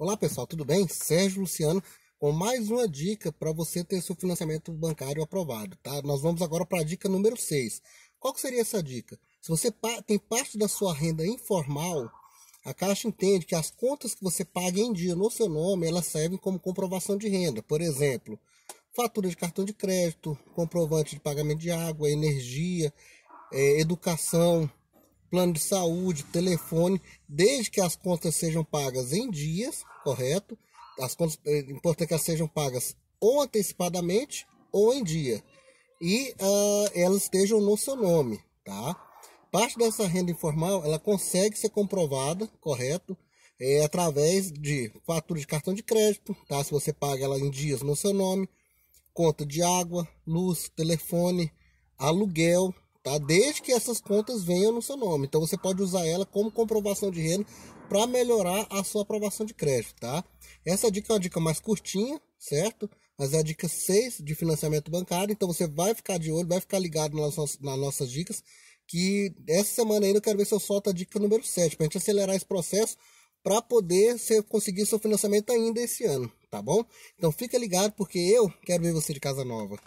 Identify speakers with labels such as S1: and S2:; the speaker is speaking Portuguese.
S1: Olá pessoal, tudo bem? Sérgio Luciano com mais uma dica para você ter seu financiamento bancário aprovado, tá? Nós vamos agora para a dica número 6. Qual seria essa dica? Se você tem parte da sua renda informal, a Caixa entende que as contas que você paga em dia no seu nome, elas servem como comprovação de renda. Por exemplo, fatura de cartão de crédito, comprovante de pagamento de água, energia, é, educação, plano de saúde, telefone, desde que as contas sejam pagas em dias, correto? As contas, é importante que elas sejam pagas ou antecipadamente ou em dia. E uh, elas estejam no seu nome, tá? Parte dessa renda informal, ela consegue ser comprovada, correto? É, através de fatura de cartão de crédito, tá? Se você paga ela em dias no seu nome, conta de água, luz, telefone, aluguel, tá? Desde que essas contas venham no seu nome. Então você pode usar ela como comprovação de renda para melhorar a sua aprovação de crédito, tá? Essa dica é uma dica mais curtinha, certo? Mas é a dica 6 de financiamento bancário, então você vai ficar de olho, vai ficar ligado nas nossas, nas nossas dicas, que essa semana ainda eu quero ver se eu solto a dica número 7, para a gente acelerar esse processo para poder você conseguir seu financiamento ainda esse ano, tá bom? Então fica ligado porque eu quero ver você de casa nova.